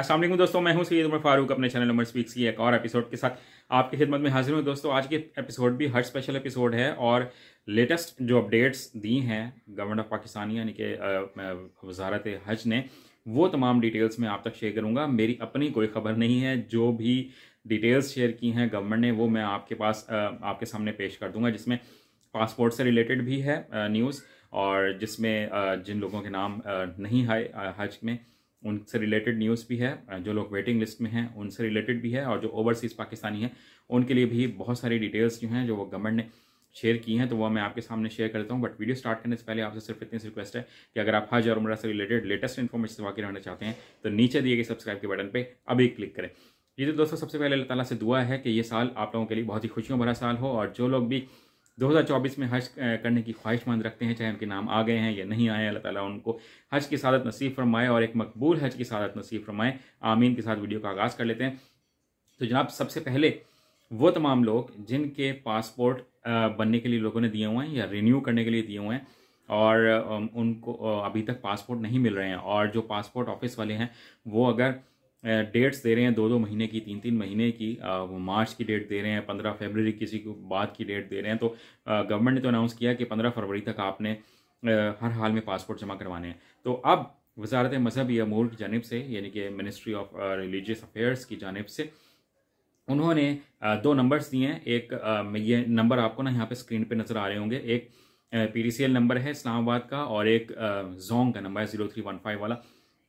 असल दोस्तों मैं हूं सैद उमर फारूक अपने चैनल नंबर स्पीक्स की एक और एपिसोड के साथ आपकी खिदमत में हाजिर हूं दोस्तों आज के एपिसोड भी हर स्पेशल एपिसोड है और लेटेस्ट जो अपडेट्स दी हैं गवर्नमेंट ऑफ पाकिस्तान यानी कि वजारत हज ने वो तमाम डिटेल्स मैं आप तक शेयर करूंगा मेरी अपनी कोई खबर नहीं है जो भी डिटेल्स शेयर की हैं गवर्नमेंट ने वो मैं आपके पास आपके सामने पेश कर दूंगा जिसमें पासपोर्ट से रिलेटेड भी है न्यूज़ और जिसमें जिन लोगों के नाम नहीं है हज में उनसे रिलेटेड न्यूज़ भी है जो लोग वेटिंग लिस्ट में हैं उनसे रिलेटेड भी है और जो ओवरसीज़ पाकिस्तानी हैं उनके लिए भी बहुत सारी डिटेल्स जो हैं जो वो गवर्नमेंट ने शेयर की हैं तो वो मैं आपके सामने शेयर करता हूँ बट वीडियो स्टार्ट करने से पहले आपसे सिर्फ इतनी रिक्वेस्ट है कि अगर आप हज और उम्र से रिलेटेड लेटेस्ट इन्फॉर्मेशन से वाकई रहना चाहते हैं तो नीचे दिए गए सब्सक्राइब के बटन पर अभी क्लिक करें ये तो दोस्तों सबसे पहले अल्लाह ताला से दुआ है कि ये साल आप लोगों के लिए बहुत ही खुशियों भरा साल हो और जो लोग भी 2024 में हज करने की ख्वाहिशमंद रखते हैं चाहे उनके नाम आ गए हैं या नहीं आए अल्लाह ताला उनको हज की सादत नसीब फरमाए और एक मकबूल हज की सादत नसीब फरमाए आमीन के साथ वीडियो का आगाज़ कर लेते हैं तो जनाब सबसे पहले वो तमाम लोग जिनके पासपोर्ट बनने के लिए लोगों ने दिए हुए हैं या रिन्यू करने के लिए दिए हुए हैं और उनको अभी तक पासपोर्ट नहीं मिल रहे हैं और जो पासपोर्ट ऑफिस वाले हैं वो अगर डेट्स दे रहे हैं दो दो महीने की तीन तीन महीने की वो मार्च की डेट दे रहे हैं पंद्रह फरवरी किसी को बाद की डेट दे रहे हैं तो गवर्नमेंट ने तो अनाउंस किया कि पंद्रह फरवरी तक आपने हर हाल में पासपोर्ट जमा करवाने हैं तो अब वजारत या मोर की जानब से यानी कि मिनिस्ट्री ऑफ रिलीजियस अफेयर्स की जानब से उन्होंने दो नंबर्स दिए हैं एक ये नंबर आपको ना यहाँ पे स्क्रीन पे नज़र आ रहे होंगे एक पी नंबर है इस्लामाबाद का और एक जोंग का नंबर है ज़ीरो थ्री वन फाइव वाला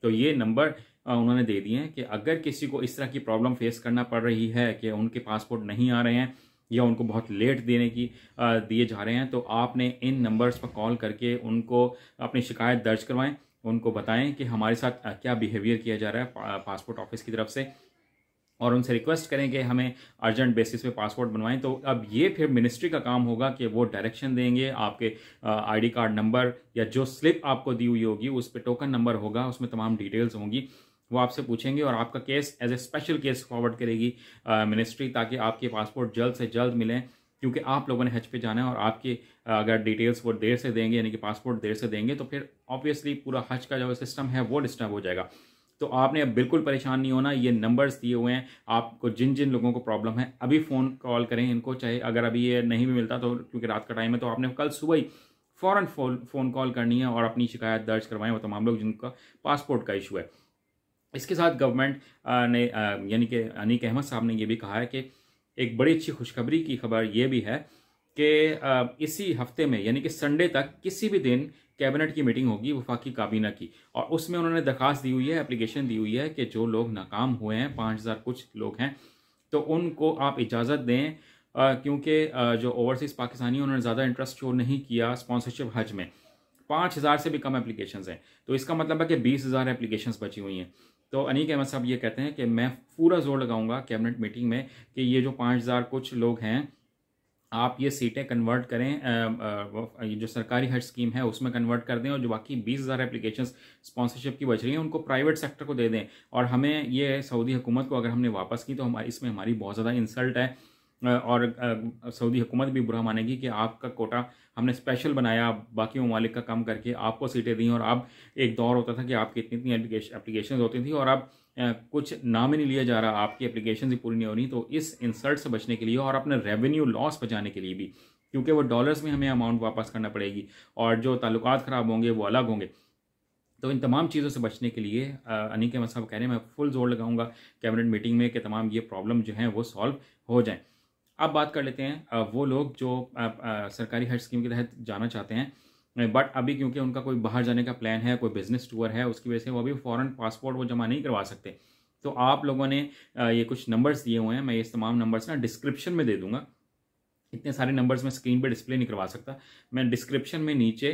तो ये नंबर उन्होंने दे दिए हैं कि अगर किसी को इस तरह की प्रॉब्लम फेस करना पड़ रही है कि उनके पासपोर्ट नहीं आ रहे हैं या उनको बहुत लेट देने की दिए जा रहे हैं तो आपने इन नंबर्स पर कॉल करके उनको अपनी शिकायत दर्ज करवाएं उनको बताएं कि हमारे साथ क्या बिहेवियर किया जा रहा है पासपोर्ट ऑफिस की तरफ से और उनसे रिक्वेस्ट करें कि हमें अर्जेंट बेसिस पे पासपोर्ट बनवाएं तो अब ये फिर मिनिस्ट्री का काम होगा कि वो डायरेक्शन देंगे आपके आईडी कार्ड नंबर या जो स्लिप आपको दी हुई होगी उस पर टोकन नंबर होगा उसमें तमाम डिटेल्स होंगी वो आपसे पूछेंगे और आपका case as a special case forward करेगी मिनिस्ट्री ताकि आपके पासपोर्ट जल्द से जल्द मिलें क्योंकि आप लोगों ने हज पे जाना है और आपके अगर डिटेल्स वो देर से देंगे यानी कि पासपोर्ट देर से देंगे तो फिर ऑब्वियसली पूरा हज का जो सिस्टम है वो डिस्टर्ब हो जाएगा तो आपने अब बिल्कुल परेशान नहीं होना ये नंबर्स दिए हुए हैं आपको जिन जिन लोगों को प्रॉब्लम है अभी फ़ोन कॉल करें इनको चाहे अगर अभी ये नहीं भी मिलता तो क्योंकि रात का टाइम है तो आपने कल सुबह ही फ़ौरन फ़ोन कॉल करनी है और अपनी शिकायत दर्ज करवाएं वो तमाम लोग जिनका पासपोर्ट का इशू है इसके साथ गवर्नमेंट ने यानी कि अनिक अहमद साहब ने यह भी कहा है कि एक बड़ी अच्छी खुशखबरी की खबर यह भी है कि इसी हफ्ते में यानी कि संडे तक किसी भी दिन कैबिनेट की मीटिंग होगी वफाकी काबीना की और उसमें उन्होंने दरखास्त दी हुई है एप्लीकेशन दी हुई है कि जो लोग नाकाम हुए हैं पाँच हज़ार कुछ लोग हैं तो उनको आप इजाज़त दें क्योंकि जो ओवरसीज़ पाकिस्तानी उन्होंने ज़्यादा इंटरेस्ट शो नहीं किया स्पॉन्सरशिप हज में पाँच हज़ार से भी कम एप्लीकेशन हैं तो इसका मतलब है कि बीस हज़ार एप्लीकेशन बची हुई हैं तो अनिक अहमद साहब ये कहते हैं कि मैं पूरा जोर लगाऊंगा कैबिनेट मीटिंग में कि ये जो पाँच हज़ार कुछ लोग हैं आप ये सीटें कन्वर्ट करें ये जो सरकारी हज स्कीम है उसमें कन्वर्ट कर दें और जो बाकी बीस हज़ार एप्लीकेशन स्पॉन्सरशिप की बच रही हैं उनको प्राइवेट सेक्टर को दे दें और हमें ये सऊदी हुकूमत को अगर हमने वापस की तो हमारी इसमें हमारी बहुत ज़्यादा इंसल्ट है और सऊदी हुकूमत भी बुरा मानेगी कि आपका कोटा हमने स्पेशल बनाया बाकी ममालिक का कम करके आपको सीटें दी और अब एक दौर होता था कि आपकी इतनी इतनी एप्लीकेशन होती थी और अब कुछ नाम ही नहीं लिया जा रहा आपकी एप्लीकेशन ही पूरी नहीं हो रही तो इस इंसल्ट से बचने के लिए और अपने रेवेन्यू लॉस बचाने के लिए भी क्योंकि वो डॉलर्स में हमें अमाउंट वापस करना पड़ेगी और जो ताल्लुक ख़राब होंगे वो अलग होंगे तो इन तमाम चीज़ों से बचने के लिए अनिक अहमद साहब कह रहे हैं मैं फुल जोर लगाऊंगा कैबिनेट मीटिंग में कि तमाम ये प्रॉब्लम जो हैं वो सॉल्व हो जाएँ अब बात कर लेते हैं वो लोग जो सरकारी हज स्कीम के तहत जाना चाहते हैं बट अभी क्योंकि उनका कोई बाहर जाने का प्लान है कोई बिजनेस टूर है उसकी वजह से वो अभी फ़ौरन पासपोर्ट वो जमा नहीं करवा सकते तो आप लोगों ने ये कुछ नंबर्स दिए हुए हैं मैं ये तमाम नंबर्स ना डिस्क्रिप्शन में दे दूंगा इतने सारे नंबर्स मैं स्क्रीन पर डिस्प्ले नहीं करवा सकता मैं डिस्क्रिप्शन में नीचे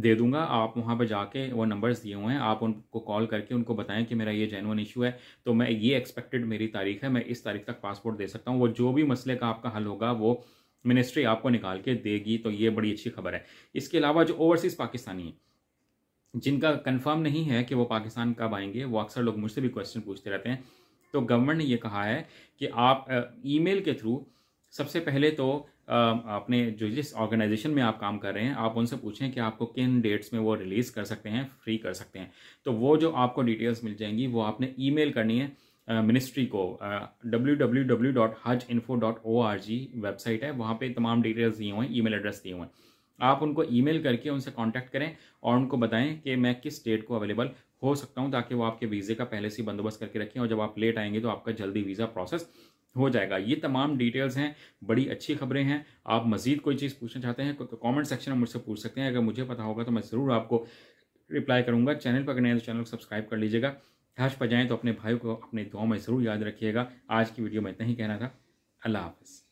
दे दूंगा आप वहाँ पर जाके वो नंबर्स दिए हुए हैं आप उनको कॉल करके उनको बताएं कि मेरा ये जेनवन इशू है तो मैं ये एक्सपेक्टेड मेरी तारीख है मैं इस तारीख तक पासपोर्ट दे सकता हूँ वो जो भी मसले का आपका हल होगा वो मिनिस्ट्री आपको निकाल के देगी तो ये बड़ी अच्छी खबर है इसके अलावा जो ओवरसीज़ पाकिस्तानी है जिनका कन्फर्म नहीं है कि वो पाकिस्तान कब आएंगे वो अक्सर लोग मुझसे भी क्वेश्चन पूछते रहते हैं तो गवर्नमेंट ने यह कहा है कि आप ईमेल के थ्रू सबसे पहले तो आपने जो जिस ऑर्गेनाइजेशन में आप काम कर रहे हैं आप उनसे पूछें कि आपको किन डेट्स में वो रिलीज़ कर सकते हैं फ्री कर सकते हैं तो वो जो आपको डिटेल्स मिल जाएंगी वो आपने ईमेल करनी है मिनिस्ट्री को W W W dot Hajj info dot O R G website है वहाँ पे तमाम डिटेल्स दिए हुए हैं ईमेल एड्रेस दिए हुए हैं आप उनको ईमेल करके उनसे कांटेक्ट करें और उनको बताएं कि मैं किस डेट को अवेलेबल हो सकता हूँ ताकि वो आपके वीज़े का पहले से बंदोबस्त करके रखें और जब आप लेट आएंगे तो आपका जल्दी वीज़ा प्रोसेस हो जाएगा ये तमाम डिटेल्स हैं बड़ी अच्छी खबरें हैं आप मज़ीद कोई चीज़ पूछना चाहते हैं तो कॉमेंट सेक्शन में मुझसे पूछ सकते हैं अगर मुझे पता होगा तो मैं ज़रूर आपको रिप्लाई करूँगा चैनल पर अगर नए तो चैनल को सब्सक्राइब कर लीजिएगा हज पर जाएँ तो अपने भाई को अपने दुआ में ज़रूर याद रखिएगा आज की वीडियो में इतना ही कहना था अल्लाह हाफ़